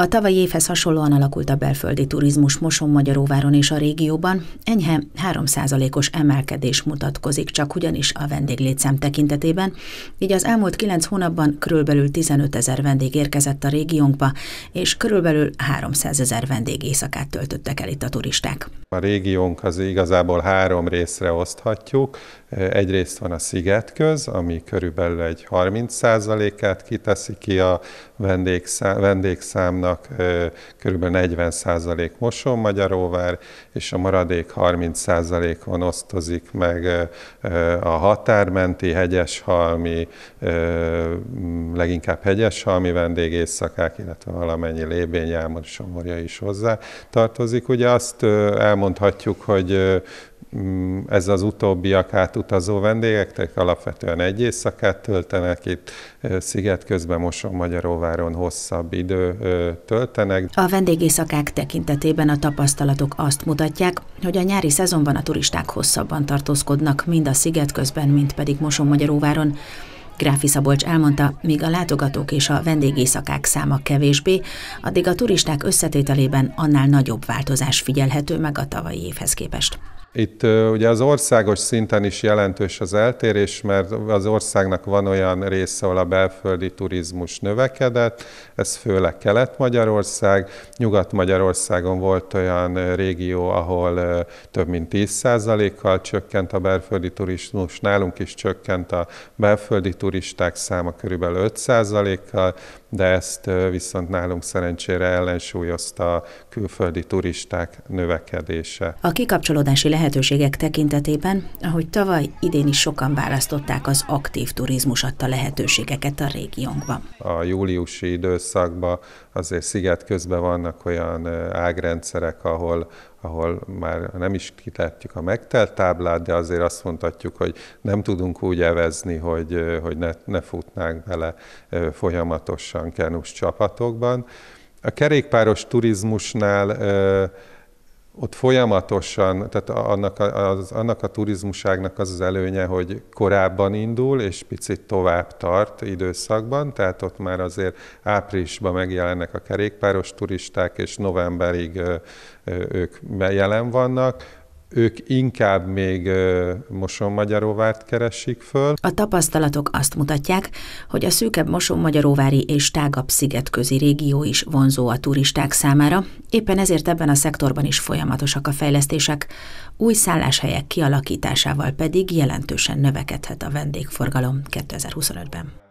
A tavalyi évhez hasonlóan alakult a belföldi turizmus Moson-Magyaróváron és a régióban. Enyhe 3%-os emelkedés mutatkozik csak ugyanis a vendéglétszám tekintetében, így az elmúlt 9 hónapban körülbelül 15 ezer vendég érkezett a régiónkba, és körülbelül 300 ezer vendég éjszakát töltöttek el itt a turisták. A régiónk az igazából három részre oszthatjuk. Egyrészt van a szigetköz, ami körülbelül egy 30%-át kiteszi ki a vendégszám, vendégszámnak, vannak, kb. 40% moson magyaróvár és a maradék 30%-on osztozik meg a határmenti, hegyeshalmi, leginkább hegyeshalmi vendégészakák, illetve valamennyi lébény, Jámor, Somorja is hozzá tartozik. Ugye azt elmondhatjuk, hogy Mm, ez az utóbbiak átutazó vendégek, tehát alapvetően egy éjszakát töltenek itt, sziget közben Moson Magyaróváron hosszabb idő töltenek. A vendégészakák tekintetében a tapasztalatok azt mutatják, hogy a nyári szezonban a turisták hosszabban tartózkodnak, mind a sziget közben, mind pedig Moson Magyaróváron. Gráfi Szabolcs elmondta, míg a látogatók és a vendégészakák száma kevésbé, addig a turisták összetételében annál nagyobb változás figyelhető meg a tavalyi évhez képest. Itt ugye az országos szinten is jelentős az eltérés, mert az országnak van olyan része, ahol a belföldi turizmus növekedett, ez főleg Kelet-Magyarország, Nyugat-Magyarországon volt olyan régió, ahol több mint 10%-kal csökkent a belföldi turizmus, nálunk is csökkent a belföldi turisták száma körülbelül 5%-kal, de ezt viszont nálunk szerencsére ellensúlyozta a külföldi turisták növekedése. A kikapcsolódási lehetőségek tekintetében, ahogy tavaly, idén is sokan választották az aktív turizmus adta lehetőségeket a régiónkban. A júliusi időszakban azért sziget közben vannak olyan ágrendszerek, ahol ahol már nem is kitettük a megtelt táblát, de azért azt mondhatjuk, hogy nem tudunk úgy evezni, hogy, hogy ne, ne futnánk bele folyamatosan kenus csapatokban. A kerékpáros turizmusnál ott folyamatosan, tehát annak a, az, annak a turizmuságnak az az előnye, hogy korábban indul, és picit tovább tart időszakban, tehát ott már azért áprilisban megjelennek a kerékpáros turisták, és novemberig ők jelen vannak ők inkább még Mosonmagyaróvárt keresik föl. A tapasztalatok azt mutatják, hogy a szűkebb Mosonmagyaróvári és tágabb szigetközi régió is vonzó a turisták számára, éppen ezért ebben a szektorban is folyamatosak a fejlesztések, új szálláshelyek kialakításával pedig jelentősen növekedhet a vendégforgalom 2025-ben.